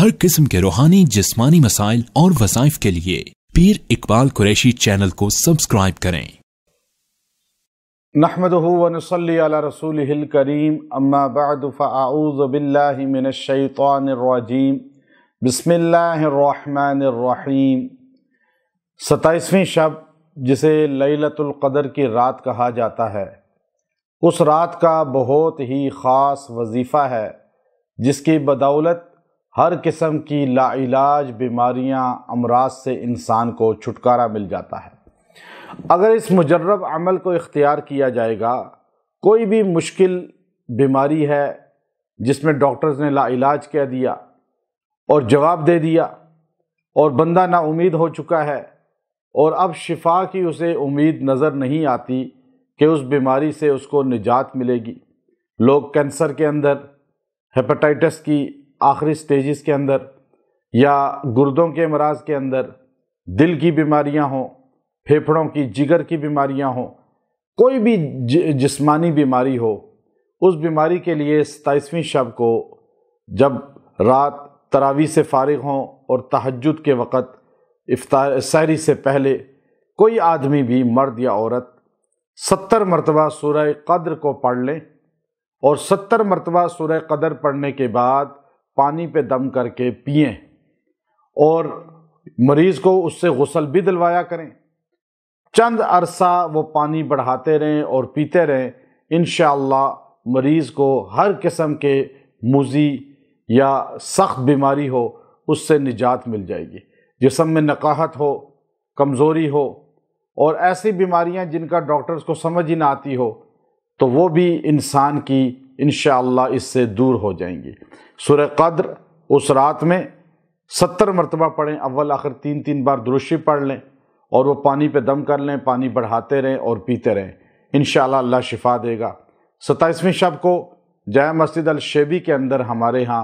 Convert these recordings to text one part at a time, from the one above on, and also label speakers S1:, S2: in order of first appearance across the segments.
S1: हर किस्म के रूहानी जिस्मानी मसाइल और वसाइफ के लिए पीर इकबाल कुरैशी चैनल को सब्सक्राइब करें रसूल करीम अम्माबादफ़ाउज़बिल्लाशैतरजीम बसमीम सताईसवीं शब जिसे ललतुल्क़दर की रात कहा जाता है उस रात का बहुत ही ख़ास वजीफ़ा है जिसकी बदौलत हर किस्म की लाइलाज बीमारियां अमराज से इंसान को छुटकारा मिल जाता है अगर इस मुजरब अमल को इख्तियार किया जाएगा कोई भी मुश्किल बीमारी है जिसमें डॉक्टर्स ने लाइलाज कह दिया और जवाब दे दिया और बंदा ना उम्मीद हो चुका है और अब शिफा की उसे उम्मीद नज़र नहीं आती कि उस बीमारी से उसको निजात मिलेगी लोग कैंसर के अंदर हेपेटाइटिस की आखिरी स्टेजेस के अंदर या गुर्दों के अमराज के अंदर दिल की बीमारियां हों फेफड़ों की जिगर की बीमारियां हों कोई भी जिस्मानी बीमारी हो उस बीमारी के लिए सताईसवीं शब को जब रात तरावी से फारिग हों और तहजद के वक़्त शहरी सहरी से पहले कोई आदमी भी मर्द या औरत सत्तर मरतबा सूर्य कद्र को पढ़ लें और सत्तर मरतबा सूर्य कदर पढ़ने के बाद पानी पे दम करके पिए और मरीज़ को उससे गसल भी दिलवाया करें चंद अरसा वो पानी बढ़ाते रहें और पीते रहें इन मरीज़ को हर किस्म के मुजी या सख्त बीमारी हो उससे निजात मिल जाएगी जिसम में नकाहत हो कमज़ोरी हो और ऐसी बीमारियां जिनका डॉक्टर्स को समझ ही ना आती हो तो वो भी इंसान की इन इससे दूर हो जाएंगी सुर कद्र उस रात में सत्तर मरतबा पढ़ें अव्वल आखिर तीन तीन बार दुरुशी पढ़ लें और वो पानी पे दम कर लें पानी बढ़ाते रहें और पीते रहें इन अल्लाह शिफा देगा सत्ताईसवीं शब को जया मस्जिद अलशेबी के अंदर हमारे यहाँ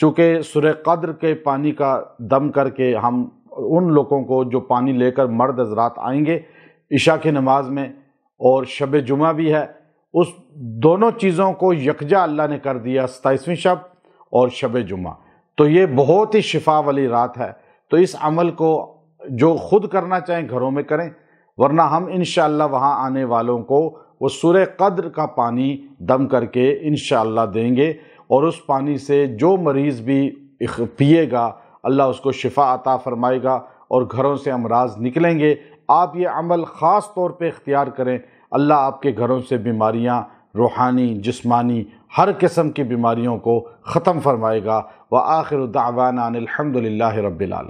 S1: चूँकि सुर कद्र के पानी का दम करके हम उन लोगों को जो पानी लेकर मर्द हजरात आएंगे इशा की नमाज में और शब जुमा भी है उस दोनों चीज़ों को यकजा अल्लाह ने कर दिया सताईसवीं शब और शब जुमा तो ये बहुत ही शिफा वाली रात है तो इस अमल को जो खुद करना चाहें घरों में करें वरना हम इन वहाँ आने वालों को वो सुर कद्र का पानी दम करके इन देंगे और उस पानी से जो मरीज़ भी पिएगा अल्लाह उसको शिफा अता फरमाएगा और घरों से अमराज निकलेंगे आप ये अमल ख़ास तौर पे इख्तियार करें अल्लाह आपके घरों से बीमारियाँ रूहानी जिस्मानी हर किस्म की बीमारियों को ख़त्म फरमाएगा व आखिर दावाना अनिलहमदिल्ला रबालम